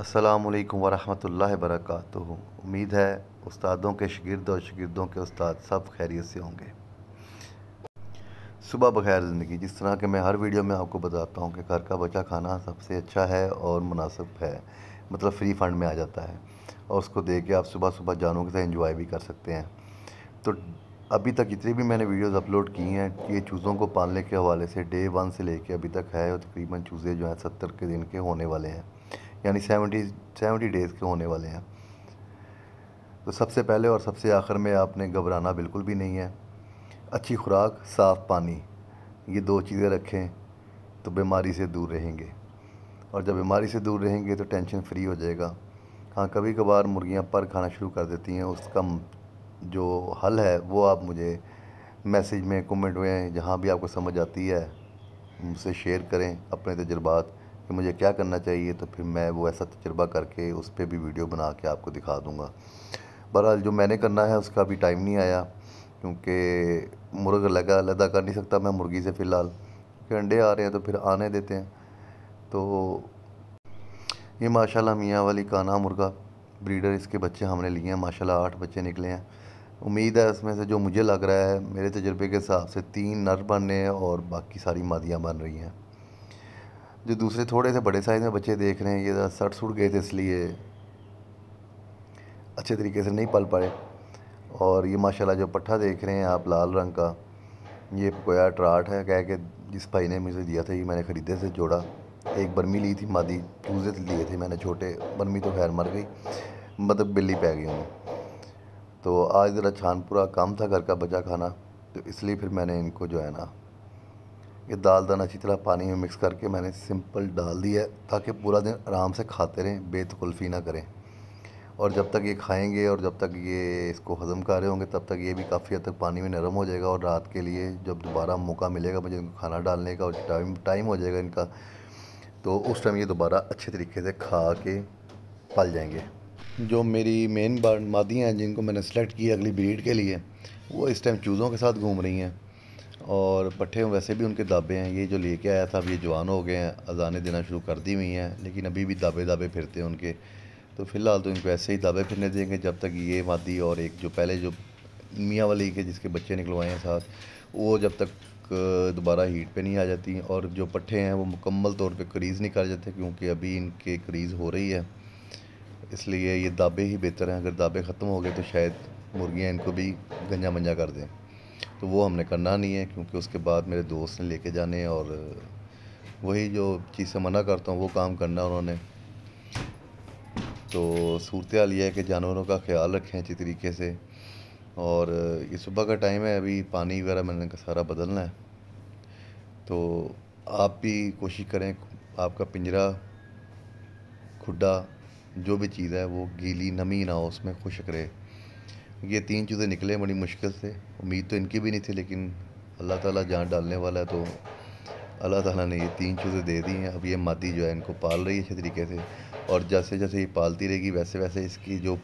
असलकम वरहमल वरक उम्मीद है उस्तादों के शगिर्द और शगिर्दों के उस्ताद सब खैरियत से होंगे सुबह बखैर ज़िंदगी जिस तरह के मैं हर वीडियो में आपको बताता हूँ कि घर का बचा खाना सबसे अच्छा है और मुनासिब है मतलब फ्री फंड में आ जाता है और उसको दे के आप सुबह सुबह जानों के साथ इंजॉय भी कर सकते हैं तो अभी तक जितनी भी मैंने वीडियोस अपलोड की हैं ये चूज़ों को पालने के हवाले से डे वन से लेके अभी तक है और तकरीबन चूज़े जो हैं सत्तर के दिन के होने वाले हैं यानी सेवेंटी सेवेंटी डेज़ के होने वाले हैं तो सबसे पहले और सबसे आखिर में आपने घबराना बिल्कुल भी नहीं है अच्छी खुराक साफ़ पानी ये दो चीज़ें रखें तो बीमारी से दूर रहेंगे और जब बीमारी से दूर रहेंगे तो टेंशन फ्री हो जाएगा हाँ कभी कभार मुर्गियाँ पर खाना शुरू कर देती हैं उसका जो हल है वो आप मुझे मैसेज में कमेंट में जहाँ भी आपको समझ आती है मुझसे शेयर करें अपने तजुर्बात कि मुझे क्या करना चाहिए तो फिर मैं वो ऐसा तजर्बा करके उस पर भी वीडियो बना के आपको दिखा दूँगा बहरहाल जो मैंने करना है उसका अभी टाइम नहीं आया क्योंकि मुर्ग लगा अलहदा कर नहीं सकता मैं मुर्गी से फ़िलहाल कि अंडे आ रहे हैं तो फिर आने देते हैं तो ये माशाल्लाह मियाँ वाली काना मुर्गा ब्रीडर इसके बच्चे हमने लिए हैं माशाल्लाह आठ बच्चे निकले हैं उम्मीद है इसमें से जो मुझे लग रहा है मेरे तजर्बे के हिसाब से तीन नर बनने हैं और बाकी सारी मादियाँ बन रही हैं जो दूसरे थोड़े से बड़े साइज़ में बच्चे देख रहे हैं ये सट सुट गए थे इसलिए अच्छे तरीके से नहीं पल पाए और ये माशाल्लाह जो पट्ठा देख रहे हैं आप लाल रंग का ये कोया ट्राट है कह के जिस भाई ने मुझे दिया था ये मैंने ख़रीदे से जोड़ा एक बर्मी ली थी मादी चूजे लिए थे मैंने छोटे बर्मी तो खैर मर गई मतलब बिल्ली पै गई हूँ तो आज ज़रा छान पूरा काम था घर का बचा खाना तो इसलिए फिर मैंने इनको जो है ना ये दाल दाना अच्छी तरह पानी में मिक्स करके मैंने सिंपल डाल दिया है ताकि पूरा दिन आराम से खाते रहें बेतकुल्फ़ी ना करें और जब तक ये खाएंगे और जब तक ये इसको हज़म कर रहे होंगे तब तक ये भी काफ़ी हद तक पानी में नरम हो जाएगा और रात के लिए जब दोबारा मौका मिलेगा मुझे इनको खाना डालने का और टाइम टाइम हो जाएगा इनका तो उस टाइम ये दोबारा अच्छे तरीके से खा के पल जाएंगे जो मेरी मेन मादियाँ हैं जिनको मैंने सेलेक्ट की अगली ब्रीड के लिए वो इस टाइम चूज़ों के साथ घूम रही हैं और पट्ठे वैसे भी उनके दाबे हैं ये जो लेके आया था अब ये जवान हो गए हैं अजाने देना शुरू कर दी हुई हैं लेकिन अभी भी दाबे दाबे फिरते हैं उनके तो फ़िलहाल तो इनको ऐसे ही दाबे फिरने देंगे जब तक ये मादी और एक जो पहले जो मियाँ वाली के जिसके बच्चे निकलवाए हैं साथ वो जब तक दोबारा हीट पे नहीं आ जाती और जो पट्ठे हैं वो मुकम्मल तौर पे करीज़ नहीं कर जाते क्योंकि अभी इनके करीज़ हो रही है इसलिए ये दाबे ही बेहतर हैं अगर दाबे ख़त्म हो गए तो शायद मुर्गियाँ इनको भी गंजा मंजा कर दें तो वो हमने करना नहीं है क्योंकि उसके बाद मेरे दोस्त ने लेके जाने और वही जो चीज़ से मना करता हूँ वो काम करना उन्होंने तो सूरत हाल यह है कि जानवरों का ख्याल रखें अच्छी तरीके से और ये सुबह का टाइम है अभी पानी वगैरह मैंने का सारा बदलना है तो आप भी कोशिश करें आपका पिंजरा खुडा जो भी चीज़ है वो गीली नमी ना हो उसमें खुशक रहे ये तीन चीज़ें निकले बड़ी मुश्किल से उम्मीद तो इनकी भी नहीं थी लेकिन अल्लाह ताला जहाँ डालने वाला है तो अल्लाह ताला ने ये तीन चीज़ें दे दी हैं अब ये मादी जो है इनको पाल रही है अच्छे तरीके से और जैसे जैसे ये पालती रहेगी वैसे वैसे इसकी जो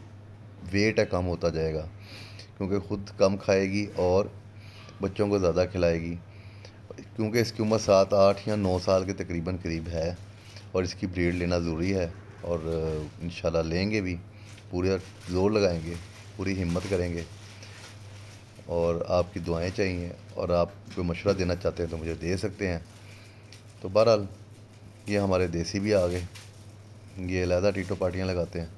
वेट है कम होता जाएगा क्योंकि ख़ुद कम खाएगी और बच्चों को ज़्यादा खिलाएगी क्योंकि इसकी उम्र सात आठ या नौ साल के तकरीबन करीब है और इसकी ब्रीड लेना ज़रूरी है और इन लेंगे भी पूरे ज़ोर लगाएंगे पूरी हिम्मत करेंगे और आपकी दुआएं चाहिए और आप कोई मशवरा देना चाहते हैं तो मुझे दे सकते हैं तो बहरहाल ये हमारे देसी भी आ गए ये अलहदा टीटो पार्टियाँ लगाते हैं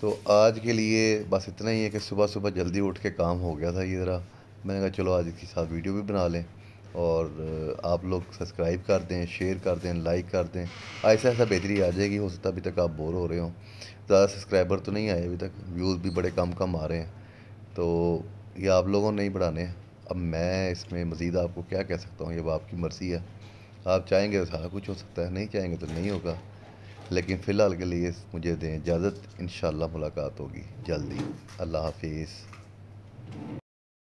तो आज के लिए बस इतना ही है कि सुबह सुबह जल्दी उठ के काम हो गया था ये ज़रा मैंने कहा चलो आज इसके साथ वीडियो भी बना लें और आप लोग सब्सक्राइब कर दें शेयर कर दें लाइक कर दें हाँ, ऐसा ऐसा बेहतरी आ जाएगी हो सकता है अभी तक आप बोर हो रहे हो ज़्यादा सब्सक्राइबर तो नहीं आए अभी तक व्यूज़ भी बड़े कम कम आ रहे हैं तो ये आप लोगों ने ही बढ़ाने हैं अब मैं इसमें मज़ीद आपको क्या कह सकता हूँ ये अब आपकी मर्ज़ी है आप चाहेंगे तो सारा कुछ हो सकता है नहीं चाहेंगे तो नहीं होगा लेकिन फ़िलहाल के लिए मुझे दें इजाज़त इन मुलाकात होगी जल्दी अल्लाह हाफिज़